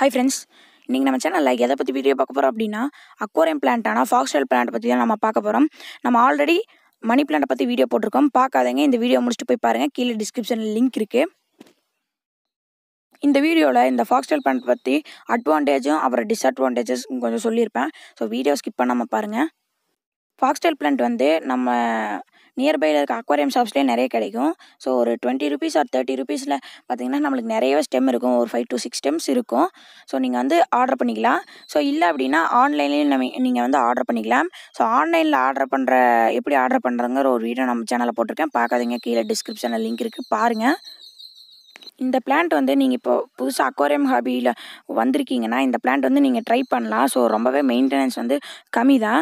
hi friends இன்றைக்கி நம்ம சேனலில் எதை பற்றி வீடியோ பார்க்க போகிறோம் அப்படின்னா அக்வாரியம் பிளான்ட் ஆனால் ஃபாக்ஸ்டைல் பிளான்ட் பற்றி தான் நம்ம பார்க்க போகிறோம் நம்ம ஆல்ரெடி மணி பிளான்ட்டை பற்றி வீடியோ போட்டிருக்கோம் பார்க்காதீங்க இந்த வீடியோ முடிச்சுட்டு போய் பாருங்கள் கீழே டிஸ்கிரிப்ஷனில் லிங்க் இருக்குது இந்த வீடியோவில் இந்த ஃபாக்ஸ்டைல் பிளான்ட் பற்றி அட்வான்டேஜும் அப்புறம் டிஸ்அட்வான்டேஜஸும் கொஞ்சம் சொல்லியிருப்பேன் ஸோ வீடியோ ஸ்கிப் பண்ணாமல் பாருங்கள் ஃபாக்ஸ்டைல் பிளான்ட் வந்து நம்ம நியர்பையில் இருக்க அக்வாரியம் ஷாப்ஸ்லேயே நிறைய கிடைக்கும் ஸோ ஒரு டுவெண்ட்டி ருபீஸ் ஆர் தேர்ட்டி ருபீஸில் பார்த்தீங்கன்னா நம்மளுக்கு நிறையவே ஸ்டெம் இருக்கும் ஒரு ஃபைவ் டு சிக்ஸ் ஸ்டெம்ஸ் இருக்கும் ஸோ நீங்கள் வந்து ஆர்டர் பண்ணிக்கலாம் ஸோ இல்லை அப்படின்னா ஆன்லைன்லேயும் நம்ம நீங்கள் வந்து ஆர்டர் பண்ணிக்கலாம் ஸோ ஆன்லைனில் ஆர்டர் பண்ணுற எப்படி ஆர்டர் பண்ணுறதுங்கிற ஒரு வீடியோ நம்ம சேனலில் போட்டிருக்கேன் பார்க்காதீங்க கீழே டிஸ்கிரிப்ஷனில் லிங்க் இருக்குது பாருங்கள் இந்த பிளான்ட் வந்து நீங்கள் இப்போ புதுசாக அக்வாரியம் ஹாபியில் வந்திருக்கீங்கன்னா இந்த பிளான்ட் வந்து நீங்கள் ட்ரை பண்ணலாம் ஸோ ரொம்பவே மெயின்டெனன்ஸ் வந்து கம்மி தான்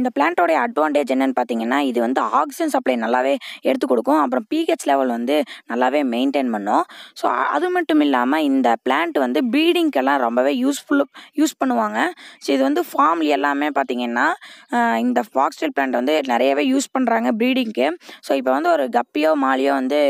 இந்த பிளான்ட்டோடைய அட்வான்டேஜ் என்னென்னு பார்த்தீங்கன்னா இது வந்து ஆக்சிஜன் சப்ளை நல்லாவே எடுத்து கொடுக்கும் அப்புறம் பிஹெச் லெவல் வந்து நல்லாவே மெயின்டைன் பண்ணும் ஸோ அது மட்டும் இல்லாமல் இந்த பிளான்ட் வந்து ப்ரீடிங்க்கெல்லாம் ரொம்பவே யூஸ்ஃபுல் யூஸ் பண்ணுவாங்க ஸோ இது வந்து ஃபார்ம்லி எல்லாமே பார்த்தீங்கன்னா இந்த ஃபாக்ஸ்டைல் பிளான்ட் வந்து நிறையவே யூஸ் பண்ணுறாங்க ப்ரீடிங்க்கு ஸோ இப்போ வந்து ஒரு கப்பியோ மாலியோ வந்து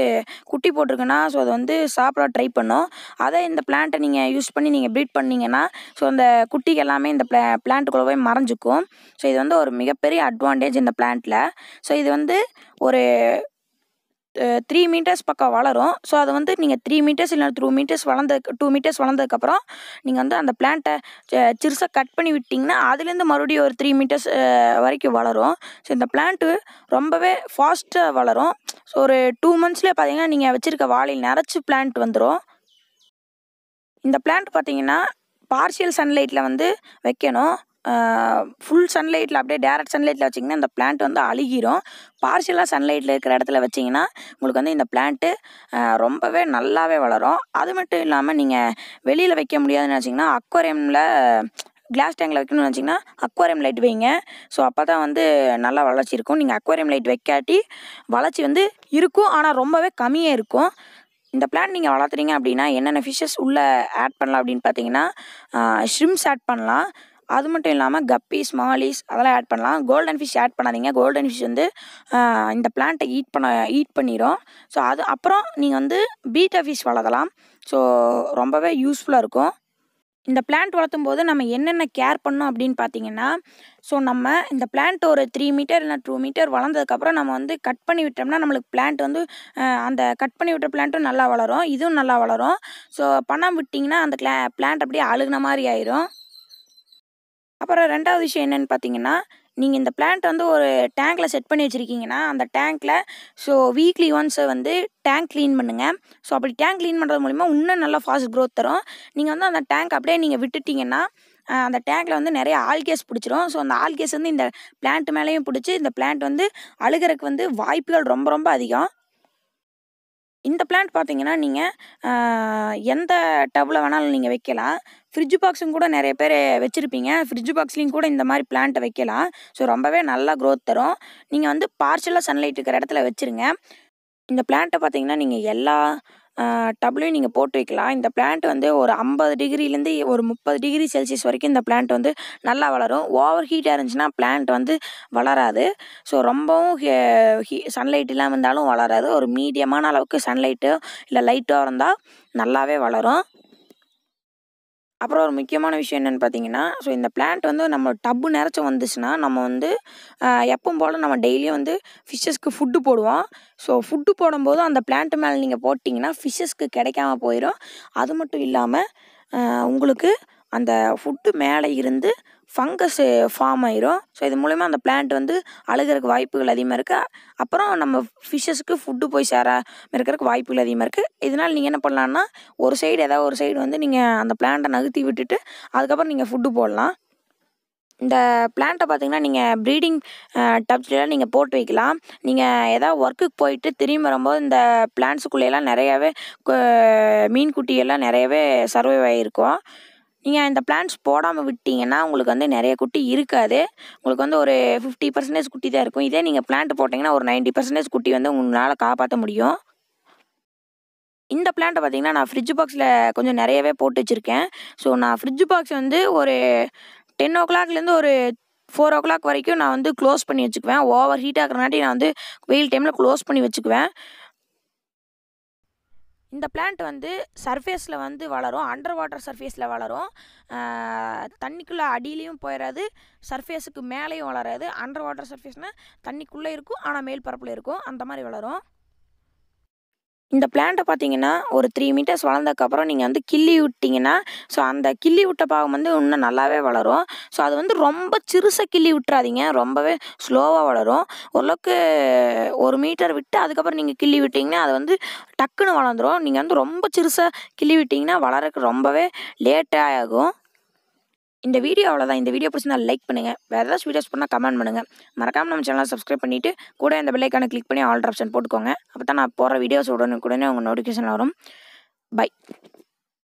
குட்டி போட்டிருக்குன்னா ஸோ அதை வந்து சாப்பிட ட்ரை பண்ணும் அதை இந்த பிளான்ட்டை நீங்கள் யூஸ் பண்ணி நீங்கள் ப்ரீட் பண்ணிங்கன்னா ஸோ அந்த குட்டிக்கு எல்லாமே இந்த பிளா பிளான்ட்டுக்குள்ளே போய் மறைஞ்சிக்கும் ஸோ இது வந்து ஒரு மிகப்பெரிய அட்வான்டேஜ் இந்த பிளான்ட்டில் ஸோ இது வந்து ஒரு த்ரீ மீட்டர்ஸ் பக்கம் வளரும் ஸோ அதை வந்து நீங்கள் த்ரீ மீட்டர்ஸ் இல்லை டூ மீட்டர்ஸ் வளர்ந்ததுக்கு டூ மீட்டர்ஸ் வளர்ந்ததுக்கப்புறம் நீங்கள் வந்து அந்த பிளான்ட்டை சிறுசாக கட் பண்ணி விட்டிங்கன்னா அதுலேருந்து மறுபடியும் ஒரு த்ரீ மீட்டர்ஸ் வரைக்கும் வளரும் ஸோ இந்த பிளான்ட்டு ரொம்பவே ஃபாஸ்ட்டாக வளரும் ஸோ ஒரு டூ மந்த்ஸ்லேயே பார்த்தீங்கன்னா நீங்கள் வச்சுருக்க வாழையில் நிறச்சி பிளான்ட் வந்துடும் இந்த பிளான்ட் பார்த்தீங்கன்னா பார்ஷியல் சன்லைட்டில் வந்து வைக்கணும் ஃபுல் சன்லைட்டில் அப்படியே டேரக்ட் சன்லைட்டில் வச்சிங்கன்னா இந்த பிளான்ட் வந்து அழுகிரும் பார்ஷியலாக சன்லைட்டில் இருக்கிற இடத்துல வச்சிங்கன்னா உங்களுக்கு வந்து இந்த பிளான்ட்டு ரொம்பவே நல்லாவே வளரும் அது மட்டும் இல்லாமல் நீங்கள் வெளியில் வைக்க முடியாதுன்னு வச்சிங்கன்னா அக்வரியமில் கிளாஸ் டேங்கில் வைக்கணும்னு வச்சிங்கன்னா அக்வாரியம் லைட் வைங்க ஸோ அப்போ தான் வந்து நல்லா வளர்ச்சி இருக்கும் நீங்கள் அக்வாரியம் லைட் வைக்காட்டி வளர்ச்சி வந்து இருக்கும் ஆனால் ரொம்பவே கம்மியாக இருக்கும் இந்த பிளான் நீங்கள் வளர்த்துறீங்க அப்படின்னா என்னென்ன ஃபிஷ்ஷஸ் உள்ளே ஆட் பண்ணலாம் அப்படின்னு பார்த்தீங்கன்னா ஷ்ரிம்ஸ் ஆட் பண்ணலாம் அது மட்டும் இல்லாமல் கப்பீஸ் மாலிஸ் அதெல்லாம் ஆட் பண்ணலாம் கோல்டன் ஃபிஷ் ஆட் பண்ணாதீங்க கோல்டன் ஃபிஷ் வந்து இந்த பிளான்ட்டை ஈட் பண்ண ஈட் பண்ணிடும் ஸோ அது அப்புறம் நீங்கள் வந்து பீட்டா ஃபிஷ் வளர்த்தலாம் ஸோ ரொம்பவே யூஸ்ஃபுல்லாக இருக்கும் இந்த பிளான்ட் வளர்த்தும் போது நம்ம என்னென்ன கேர் பண்ணோம் அப்படின்னு பார்த்தீங்கன்னா ஸோ நம்ம இந்த பிளான்ட் ஒரு த்ரீ மீட்டர் இல்லை டூ மீட்டர் வளர்ந்ததுக்கப்புறம் நம்ம வந்து கட் பண்ணி விட்டோம்னா நம்மளுக்கு பிளான்ட் வந்து அந்த கட் பண்ணி விட்ட பிளான்ட்டும் நல்லா வளரும் இதுவும் நல்லா வளரும் ஸோ பணம் விட்டிங்கன்னா அந்த கிளா பிளான்ட் அப்படியே அழுகின மாதிரி ஆயிரும் அப்புறம் ரெண்டாவது விஷயம் என்னென்னு பார்த்தீங்கன்னா நீங்கள் இந்த பிளான்ட் வந்து ஒரு டேங்க்கில் செட் பண்ணி வச்சுருக்கீங்கன்னா அந்த டேங்க்கில் ஸோ வீக்லி ஒன்ஸை வந்து டேங்க் க்ளீன் பண்ணுங்கள் ஸோ அப்படி டேங்க் க்ளீன் பண்ணுறது மூலிமா இன்னும் நல்லா ஃபாஸ்ட் க்ரோத் தரும் நீங்கள் வந்து அந்த டேங்க் அப்படியே நீங்கள் விட்டுட்டிங்கன்னா அந்த டேங்கில் வந்து நிறைய ஆல்கேஸ் பிடிச்சிரும் ஸோ அந்த ஆல்கேஸ் வந்து இந்த பிளான்ட் மேலேயும் பிடிச்சி இந்த பிளான்ட் வந்து அழுகிறதுக்கு வந்து வாய்ப்புகள் ரொம்ப ரொம்ப அதிகம் இந்த பிளான்ட் பார்த்தீங்கன்னா நீங்கள் எந்த டவ்வில் வேணாலும் நீங்கள் வைக்கலாம் ஃப்ரிட்ஜ் பாக்ஸும் கூட நிறைய பேர் வச்சுருப்பீங்க ஃப்ரிட்ஜ் பாக்ஸ்லேயும் கூட இந்த மாதிரி பிளான்ட்டை வைக்கலாம் ஸோ ரொம்பவே நல்லா க்ரோத் தரும் நீங்கள் வந்து பார்ஷலாக சன்லைட் இருக்கிற இடத்துல வச்சுருங்க இந்த பிளான்ட்டை பார்த்தீங்கன்னா நீங்கள் எல்லா டபுளையும் நீங்கள் போட்டு வைக்கலாம் இந்த பிளான்ட் வந்து ஒரு ஐம்பது டிகிரிலேருந்து ஒரு முப்பது டிகிரி செல்சியஸ் வரைக்கும் இந்த பிளான்ட் வந்து நல்லா வளரும் ஓவர் ஹீட்டாக இருந்துச்சுன்னா பிளான்ட் வந்து வளராது ஸோ ரொம்பவும் சன்லைட் இல்லாமல் இருந்தாலும் வளராது ஒரு மீடியமான அளவுக்கு சன்லைட்டோ இல்லை லைட்டோ இருந்தால் நல்லாவே வளரும் அப்புறம் ஒரு முக்கியமான விஷயம் என்னென்னு பார்த்தீங்கன்னா ஸோ இந்த பிளான்ட் வந்து நம்ம டப்பு நிறச்சி வந்துச்சுன்னா நம்ம வந்து எப்பவும் போல் நம்ம டெய்லியும் வந்து ஃபிஷ்ஷஸ்க்கு ஃபுட்டு போடுவோம் ஸோ ஃபுட்டு போடும்போது அந்த பிளான்ட் மேலே நீங்கள் போட்டிங்கன்னா ஃபிஷ்ஷஸ்க்கு கிடைக்காம போயிடும் அது மட்டும் இல்லாமல் உங்களுக்கு அந்த ஃபுட்டு மேலே இருந்து ஃபங்கஸ் ஃபார்ம் ஆயிரும் ஸோ இது மூலிமா அந்த பிளான்ட் வந்து அழுகிறதுக்கு வாய்ப்புகள் அதிகமாக இருக்குது அப்புறம் நம்ம ஃபிஷ்ஷஸ்க்கு ஃபுட்டு போய் சேர இருக்கிறதுக்கு வாய்ப்புகள் அதிகமாக இருக்குது இதனால் நீங்கள் என்ன பண்ணலான்னா ஒரு சைடு ஏதாவது ஒரு சைடு வந்து நீங்கள் அந்த பிளான்ட்டை நகர்த்தி விட்டுட்டு அதுக்கப்புறம் நீங்கள் ஃபுட்டு போடலாம் இந்த பிளான்ட்டை பார்த்தீங்கன்னா நீங்கள் ப்ரீடிங் டப்ஸ்லாம் நீங்கள் போட்டு வைக்கலாம் நீங்கள் எதாவது ஒர்க்குக்கு போயிட்டு திரும்பி வரும்போது இந்த பிளான்ட்ஸுக்குள்ளேயெல்லாம் நிறையாவே மீன் குட்டியெல்லாம் நிறையவே சர்வைவ் ஆகிருக்கும் நீங்கள் இந்த பிளான்ஸ் போடாமல் விட்டிங்கன்னா உங்களுக்கு வந்து நிறைய குட்டி இருக்காது உங்களுக்கு வந்து ஒரு ஃபிஃப்டி பர்சன்டேஜ் குட்டி தான் இருக்கும் இதே நீங்கள் பிளான்ட் போட்டிங்கன்னா ஒரு நைன்ட்டி பர்சன்டேஜ் குட்டி வந்து உங்களால் காப்பாற்ற முடியும் இந்த பிளான்ட்டை பார்த்தீங்கன்னா நான் ஃப்ரிட்ஜ் பாக்ஸில் கொஞ்சம் நிறையவே போட்டு வச்சுருக்கேன் ஸோ நான் ஃப்ரிட்ஜ் பாக்ஸ் வந்து ஒரு டென் ஓ கிளாக்லேருந்து ஒரு ஃபோர் ஓ கிளாக் வரைக்கும் நான் வந்து க்ளோஸ் பண்ணி வச்சுக்குவேன் ஓவர் ஹீட் ஆகிறனாட்டி நான் வந்து வெயில் டைமில் க்ளோஸ் பண்ணி வச்சுக்குவேன் இந்த பிளான்ட் வந்து சர்ஃபேஸில் வந்து வளரும் அண்டர் வாட்டர் சர்ஃபேஸில் வளரும் தண்ணிக்குள்ளே அடியிலையும் போயிடாது சர்ஃபேஸுக்கு மேலேயும் வளராது அண்டர் வாட்டர் சர்ஃபேஸ்னால் தண்ணிக்குள்ளே இருக்கும் ஆனால் மேல் பரப்பில் இருக்கும் அந்த மாதிரி வளரும் இந்த பிளான்ட்டை பார்த்தீங்கன்னா ஒரு த்ரீ மீட்டர்ஸ் வளர்ந்ததுக்கப்புறம் நீங்கள் வந்து கிள்ளி விட்டிங்கன்னா ஸோ அந்த கிள்ளி விட்ட பாகம் வந்து இன்னும் நல்லாவே வளரும் ஸோ அது வந்து ரொம்ப சிறுசாக கிள்ளி விட்டுறாதீங்க ரொம்பவே ஸ்லோவாக வளரும் ஓரளவுக்கு ஒரு மீட்டர் விட்டு அதுக்கப்புறம் நீங்கள் கிள்ளி விட்டிங்கன்னா அது வந்து டக்குன்னு வளர்ந்துடும் நீங்கள் வந்து ரொம்ப சிறுசாக கிள்ளி விட்டிங்கன்னா வளரக்கு ரொம்பவே லேட்டாகும் இந்த வீடியோ அவ்வளோதான் இந்த வீடியோ பிடிச்சிருந்தா லைக் பண்ணுங்கள் வேறு ஏதாவது வீடியோஸ் பண்ணால் கமெண்ட் பண்ணுங்கள் மறக்காமல் நம்ம சேனலை சப்ஸ்கிரைப் பண்ணிவிட்டு கூட இந்த பெல்லைக்கான கிளிக் பண்ணி ஆல் ஆப்ஷன் போட்டுக்கோங்க அப்போ தான் நான் போகிற வீடியோஸ் உடனே உடனே உங்கள் நோட்டிஃபிகேஷன் வரும் பை